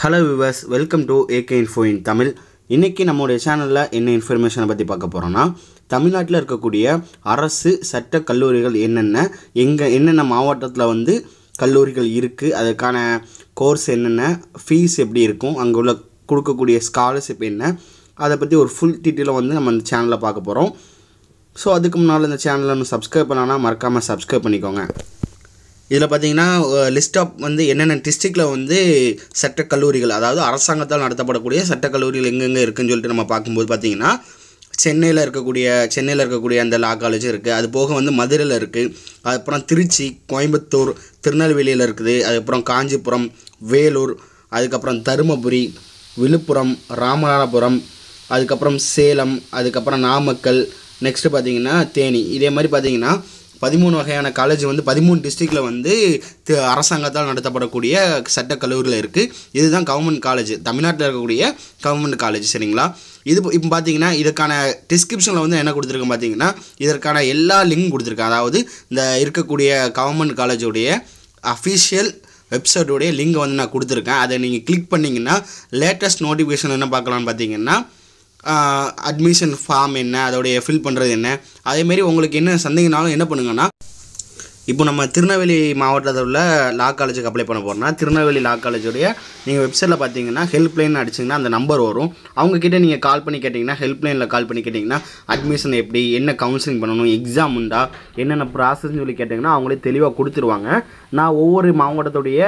hello viewers welcome to AK info in Tamil இன்றைக்கி நம்மளுடைய சேனலில் என்ன இன்ஃபர்மேஷனை பற்றி பார்க்க போகிறோன்னா தமிழ்நாட்டில் இருக்கக்கூடிய அரசு சட்ட கல்லூரிகள் என்னென்ன எங்கே என்னென்ன மாவட்டத்தில் வந்து கல்லூரிகள் இருக்குது அதுக்கான கோர்ஸ் என்னென்ன ஃபீஸ் எப்படி இருக்கும் அங்கே உள்ள கொடுக்கக்கூடிய ஸ்காலர்ஷிப் என்ன அதை பற்றி ஒரு ஃபுல் டீட்டெயிலாக வந்து நம்ம அந்த சேனலில் பார்க்க போகிறோம் ஸோ அதுக்கு முன்னால் இந்த சேனலை நம்ம சப்ஸ்கிரைப் பண்ணால் மறக்காமல் சப்ஸ்கிரைப் பண்ணிக்கோங்க இதில் பார்த்தீங்கன்னா லிஸ்ட் ஆஃப் வந்து என்னென்ன டிஸ்ட்ரிக்டில் வந்து சட்ட கல்லூரிகள் அதாவது அரசாங்கத்தால் நடத்தப்படக்கூடிய சட்ட கல்லூரிகள் எங்கெங்கே இருக்குதுன்னு சொல்லிட்டு நம்ம பார்க்கும்போது பார்த்திங்கன்னா சென்னையில் இருக்கக்கூடிய சென்னையில் இருக்கக்கூடிய அந்த லா காலேஜ் இருக்குது அது போக வந்து மதுரையில் இருக்குது அதுக்கப்புறம் திருச்சி கோயம்புத்தூர் திருநெல்வேலியில் இருக்குது அதுக்கப்புறம் காஞ்சிபுரம் வேலூர் அதுக்கப்புறம் தருமபுரி விழுப்புரம் ராமநாதபுரம் அதுக்கப்புறம் சேலம் அதுக்கப்புறம் நாமக்கல் நெக்ஸ்ட்டு பார்த்தீங்கன்னா தேனி இதே மாதிரி பார்த்தீங்கன்னா பதிமூணு வகையான காலேஜ் வந்து பதிமூணு டிஸ்ட்ரிக்டில் வந்து அரசாங்கத்தால் நடத்தப்படக்கூடிய சட்ட கல்லூரியில் இருக்குது இதுதான் கவர்மெண்ட் காலேஜ் தமிழ்நாட்டில் இருக்கக்கூடிய கவர்மெண்ட் காலேஜ் சரிங்களா இது இப்போ பார்த்தீங்கன்னா இதுக்கான டிஸ்கிரிப்ஷனில் வந்து என்ன கொடுத்துருக்கேன் பார்த்தீங்கன்னா இதற்கான எல்லா லிங்க் கொடுத்துருக்கேன் அதாவது இந்த இருக்கக்கூடிய கவர்மெண்ட் காலேஜுடைய அஃபிஷியல் வெப்சைட்டுடைய லிங்கை வந்து நான் கொடுத்துருக்கேன் அதை நீங்கள் கிளிக் பண்ணிங்கன்னா லேட்டஸ்ட் நோட்டிஃபிகேஷன் என்ன பார்க்கலான்னு பார்த்தீங்கன்னா அட்மிஷன் ஃபார்ம் என்ன அதோடைய ஃபில் பண்ணுறது என்ன அதேமாரி உங்களுக்கு என்ன சந்தேகனாலும் என்ன பண்ணுங்கன்னா இப்போ நம்ம திருநெல்வேலி மாவட்டத்தில் உள்ள லா காலேஜுக்கு அப்ளை பண்ண போகிறோம்னா திருநெல்வேலி லா காலேஜுடைய நீங்கள் வெப்சைட்டில் பார்த்தீங்கன்னா ஹெல்ப்லைன் அடிச்சிங்கன்னா அந்த நம்பர் வரும் அவங்கக்கிட்ட நீங்கள் கால் பண்ணி கேட்டிங்கன்னா ஹெல்ப்லைனில் கால் பண்ணி கேட்டிங்கன்னா அட்மிஷன் எப்படி என்ன கவுன்சிலிங் பண்ணணும் எக்ஸாம் உண்டா என்னென்ன ப்ராசஸ்ன்னு சொல்லி கேட்டிங்கன்னா அவங்களே தெளிவாக கொடுத்துருவாங்க நான் ஒவ்வொரு மாவட்டத்துடைய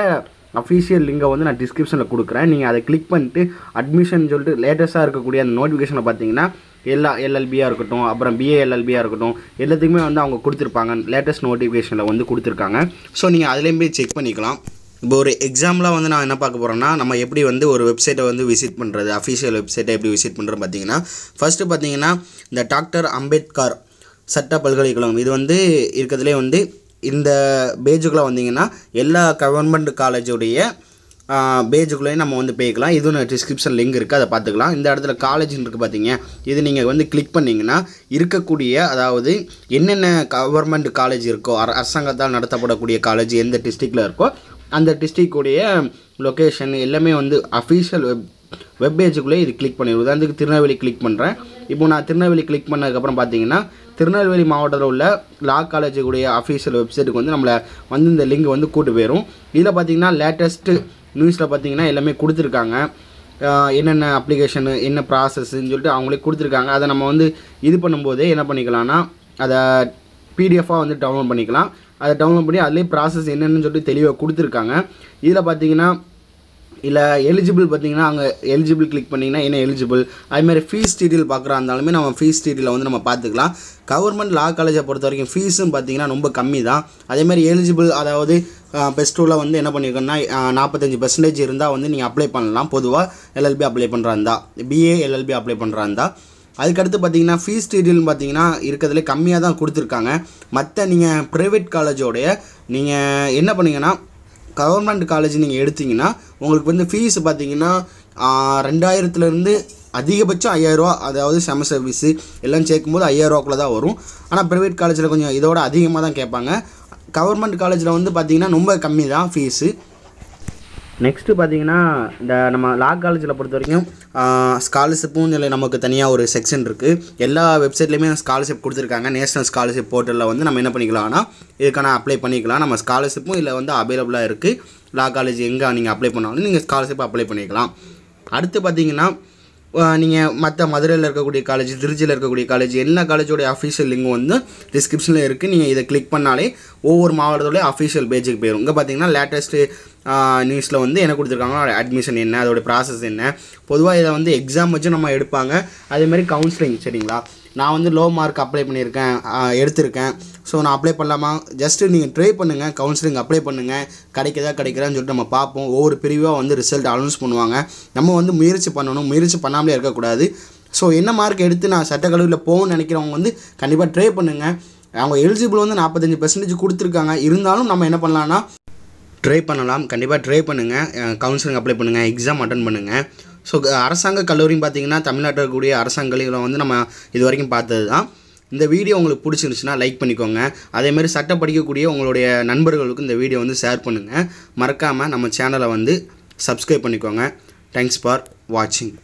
அஃபீஷியல் லிங்கை வந்து நான் டிஸ்கிரிப்ஷனில் கொடுக்குறேன் நீங்கள் அதை கிளிக் பண்ணிட்டு அட்மிஷன் சொல்லிட்டு லேட்டஸ்ட்டாக இருக்கக்கூடிய அந்த நோட்டிஃபிகேஷனை பார்த்தீங்கன்னா எல்லா எல்எல்பியாக இருக்கட்டும் அப்புறம் பிஏஎல்எல்பியாக இருக்கட்டும் எல்லாத்துக்குமே வந்து அவங்க கொடுத்துருப்பாங்க லேட்டஸ்ட் நோட்டிஃபிகேஷனில் வந்து கொடுத்துருக்காங்க ஸோ நீங்கள் அதுலேயும் போய் செக் பண்ணிக்கலாம் இப்போ ஒரு எக்ஸாம்பிளாக வந்து நான் என்ன பார்க்க போகிறேன்னா நம்ம எப்படி வந்து ஒரு வெப்சைட்டை வந்து விசிட் பண்ணுறது அஃபிஷியல் வெப்சைட்டை எப்படி விசிட் பண்ணுறது பார்த்தீங்கன்னா ஃபஸ்ட்டு பார்த்தீங்கன்னா இந்த டாக்டர் அம்பேத்கர் சட்ட பல்கலைக்கழகம் இது வந்து இருக்கிறதுலே வந்து இந்த பேஜுக்குள்ளே வந்தீங்கன்னா எல்லா கவர்மெண்ட் காலேஜுடைய பேஜுக்குள்ளேயும் நம்ம வந்து போய்க்கலாம் ஒன்று டிஸ்கிரிப்ஷன் லிங்க் இருக்குது அதை பார்த்துக்கலாம் இந்த இடத்துல காலேஜ்னு இருக்குது பார்த்தீங்க இது நீங்கள் வந்து கிளிக் பண்ணிங்கன்னா இருக்கக்கூடிய அதாவது என்னென்ன கவர்மெண்ட் காலேஜ் இருக்கோ அரசாங்கத்தால் நடத்தப்படக்கூடிய காலேஜ் எந்த டிஸ்ட்ரிக்டில் இருக்கோ அந்த டிஸ்ட்ரிக்டுடைய லொக்கேஷன் எல்லாமே வந்து அஃபீஷியல் வெப் வெப்பேஜுக்குள்ளே இது கிளிக் பண்ணிடுவோம் உதாரணத்துக்கு திருநெல்வேலி கிளிக் பண்ணுறேன் இப்போ நான் திருநெல்வேலி கிளிக் பண்ணதுக்கப்புறம் பார்த்தீங்கன்னா திருநெல்வேலி மாவட்டத்தில் உள்ள லா காலேஜுக்குடைய அஃபீஷியல் வெப்சைட்டுக்கு வந்து நம்மளை வந்து இந்த லிங்க் வந்து கூட்டு போயிடும் இதில் பார்த்தீங்கன்னா லேட்டஸ்ட்டு நியூஸில் பார்த்தீங்கன்னா எல்லாமே கொடுத்துருக்காங்க என்னென்ன அப்ளிகேஷனு என்ன ப்ராசஸ்ன்னு சொல்லிட்டு அவங்களே கொடுத்துருக்காங்க அதை நம்ம வந்து இது பண்ணும்போதே என்ன பண்ணிக்கலாம்னா அதை பிடிஎஃபாக வந்து டவுன்லோட் பண்ணிக்கலாம் அதை டவுன்லோட் பண்ணி அதுலேயே ப்ராசஸ் என்னென்னு சொல்லிட்டு தெளிவாக கொடுத்துருக்காங்க இதில் பார்த்தீங்கன்னா இல்லை எலிஜிபிள் பார்த்தீங்கன்னா அங்கே எலிஜிபிள் கிளிக் பண்ணிங்கன்னா என்ன எலிஜிபிள் அதுமாதிரி ஃபீஸ் டீட்டெயில் பார்க்குறா இருந்தாலுமே நம்ம ஃபீஸ் டீட்டெயிலை வந்து நம்ம பார்த்துக்கலாம் கவர்மெண்ட் லா காலேஜை பொறுத்த வரைக்கும் ஃபீஸும் பார்த்திங்கன்னா ரொம்ப கம்மி தான் அதேமாதிரி எலிஜிபிள் அதாவது பெஸ்ட் டூவில் வந்து என்ன பண்ணியிருக்கோன்னா நாற்பத்தஞ்சு பெர்சன்டேஜ் இருந்தால் வந்து நீங்கள் அப்ளை பண்ணலாம் பொதுவாக எல்எல்பி அப்ளை பண்ணுறா இருந்தால் பிஏ எல்எல்பி அப்ளை பண்ணுறா இருந்தால் அதுக்கடுத்து பார்த்தீங்கன்னா ஃபீஸ் டீட்டெயில் பார்த்தீங்கன்னா இருக்கிறதுலே கம்மியாக தான் கொடுத்துருக்காங்க மற்ற நீங்கள் ப்ரைவேட் காலேஜோடைய நீங்கள் என்ன பண்ணிங்கன்னா கவர்மெண்ட் காலேஜ் நீங்கள் எடுத்திங்கன்னா உங்களுக்கு வந்து ஃபீஸ் பார்த்தீங்கன்னா ரெண்டாயிரத்துலேருந்து அதிகபட்சம் ஐயாயிரரூவா அதாவது செம சர்வீஸு எல்லாம் சேர்க்கும்போது ஐயாயிரரூவாக்குள்ளே தான் வரும் ஆனால் ப்ரைவேட் காலேஜில் கொஞ்சம் இதோட அதிகமாக தான் கேட்பாங்க கவர்மெண்ட் காலேஜில் வந்து பார்த்திங்கன்னா ரொம்ப கம்மி தான் ஃபீஸு நெக்ஸ்ட்டு பார்த்தீங்கன்னா இந்த நம்ம லா காலேஜில் பொறுத்த வரைக்கும் ஸ்காலர்ஷிப்பும் இல்லை நமக்கு தனியாக ஒரு செக்ஷன் இருக்குது எல்லா வெப்சைட்லேயுமே ஸ்காலர்ஷிப் கொடுத்துருக்காங்க நேஷனல் ஸ்காலர்ஷிப் போர்ட்டலில் வந்து நம்ம என்ன பண்ணிக்கலாம்னா இதுக்கான அப்ளை பண்ணிக்கலாம் நம்ம ஸ்காலர்ஷிப்பும் இல்லை வந்து அவைலபிளாக இருக்குது லா காலேஜ் எங்கே நீங்கள் அப்ளை பண்ணாலும் நீங்கள் ஸ்காலர்ஷிப் அப்ளை பண்ணிக்கலாம் அடுத்து பார்த்தீங்கன்னா நீங்கள் மற்ற மதுரையில் இருக்கக்கூடிய காலேஜ் திருச்சியில் இருக்கக்கூடிய காலேஜ் எல்லா காலேஜோடைய அஃபீஷியல் லிங்கும் வந்து டிஸ்கிரிப்ஷனில் இருக்குது நீங்கள் இதை கிளிக் பண்ணாலே ஒவ்வொரு மாவட்டத்துடைய அஃபீஷியல் பேஜுக்கு போயிடும் இங்கே பார்த்தீங்கன்னா லேட்டஸ்ட்டு நியூஸில் வந்து என்ன கொடுத்துருக்காங்க அட்மிஷன் என்ன அதோடய ப்ராசஸ் என்ன பொதுவாக இதை வந்து எக்ஸாம் வச்சு நம்ம எடுப்பாங்க அதேமாதிரி கவுன்சிலிங் சரிங்களா நான் வந்து லோ மார்க் அப்ளை பண்ணியிருக்கேன் எடுத்திருக்கேன் ஸோ நான் அப்ளை பண்ணலாமா ஜஸ்ட்டு நீங்கள் ட்ரை பண்ணுங்கள் கவுன்சிலிங் அப்ளை பண்ணுங்கள் கிடைக்குதா கிடைக்கிறான்னு சொல்லிட்டு நம்ம பார்ப்போம் ஒவ்வொரு பிரிவாக வந்து ரிசல்ட் அனௌன்ஸ் பண்ணுவாங்க நம்ம வந்து முயற்சி பண்ணணும் முயற்சி பண்ணாமலே இருக்கக்கூடாது ஸோ என்ன மார்க் எடுத்து நான் சட்டக்கல்லூரியில் போகணும்னு நினைக்கிறவங்க வந்து கண்டிப்பாக ட்ரை பண்ணுங்கள் அவங்க எலிஜிபிள் வந்து நாற்பத்தஞ்சு பெர்சன்டேஜ் கொடுத்துருக்காங்க இருந்தாலும் நம்ம என்ன பண்ணலான்னா ட்ரை பண்ணலாம் கண்டிப்பாக ட்ரை பண்ணுங்கள் கவுன்சிலிங் அப்ளை பண்ணுங்கள் எக்ஸாம் அட்டன் பண்ணுங்கள் ஸோ அரசாங்க கல்லூரின்னு பார்த்தீங்கன்னா தமிழ்நாட்டில் இருக்கக்கூடிய அரசாங்க கல்லூரிகளை வந்து நம்ம இது வரைக்கும் பார்த்தது தான் இந்த வீடியோ உங்களுக்கு பிடிச்சிருந்துச்சுன்னா லைக் பண்ணிக்கோங்க அதேமாதிரி சட்ட படிக்கக்கூடிய உங்களுடைய நண்பர்களுக்கு இந்த வீடியோ வந்து ஷேர் பண்ணுங்கள் மறக்காமல் நம்ம சேனலை வந்து சப்ஸ்கிரைப் பண்ணிக்கோங்க தேங்க்ஸ் ஃபார் வாட்சிங்